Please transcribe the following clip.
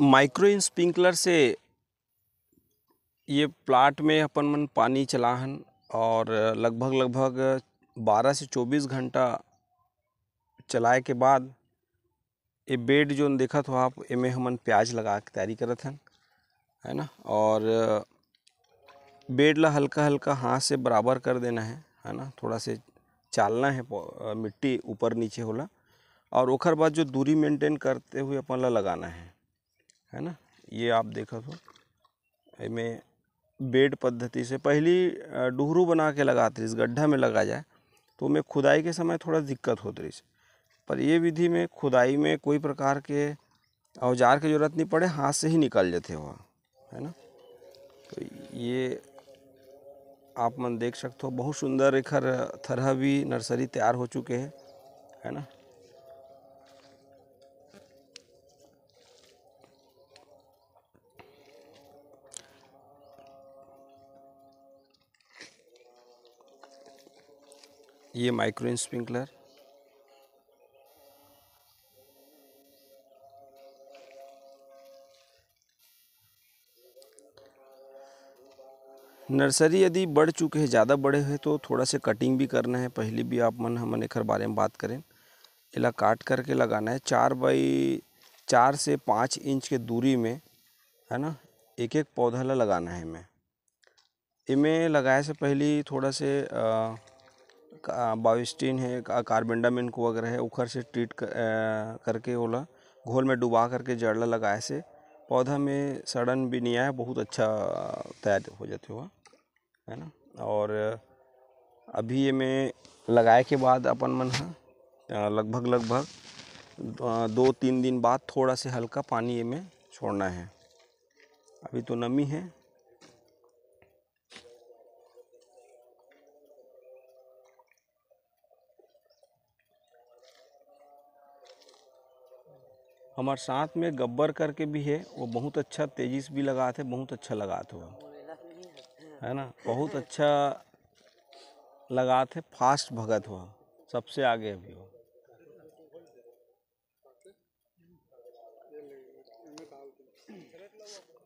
micro sprinkler से ये plot में अपन मन पानी चला हन और लगभग लगभग 12 से 24 घंटा चलाए के बाद ये बेड जो देखत हो आप इमें हमन प्याज लगा के तैयारी करत हैं है ना और बेड ला हल्का हल्का हाथ से बराबर कर देना है है ना थोड़ा से चालना है मिट्टी ऊपर नीचे होला और ओखर बाद जो दूरी मेंटेन करते हुए अपन ला लगाना है है ना ये आप देखो तो इनमें बेड पद्धति से पहली डुहरू बना के लगाते इस गड्ढा में लगा जाए तो में खुदाई के समय थोड़ा दिक्कत होती रही पर ये विधि में खुदाई में कोई प्रकार के औजार की जरूरत नहीं पड़े हाथ से ही निकल जाते हुआ है ना तो ये आप मन देख सकते हो बहुत सुंदर एक थरह भी नर्सरी तैयार हो चुके हैं है ना ये माइक्रो स्प्रिंकलर नर्सरी यदि बढ़ चुके हैं ज़्यादा बड़े हैं तो थोड़ा से कटिंग भी करना है पहले भी आप मन हमने एकर बारे में बात करें इला काट करके लगाना है चार बाई चार से पाँच इंच के दूरी में है ना एक एक पौधा ला लगाना है मैं इमें लगाए से पहले थोड़ा से आ, बायोस्टीन है कार्बेंडामिन को वगैरह है उखर से ट्रीट कर, करके ओला घोल में डुबा करके जड़ला लगाए से पौधा में सड़न भी नहीं आया बहुत अच्छा तैयार हो जाते हुआ है ना और अभी ये में लगाए के बाद अपन मन है लगभग लगभग दो तीन दिन बाद थोड़ा से हल्का पानी ये में छोड़ना है अभी तो नमी है हमारे साथ में गब्बर करके भी है वो बहुत अच्छा तेजिस भी लगाते बहुत अच्छा लगाते वो है ना बहुत अच्छा लगाते फास्ट भगत हुआ सबसे आगे अभी हो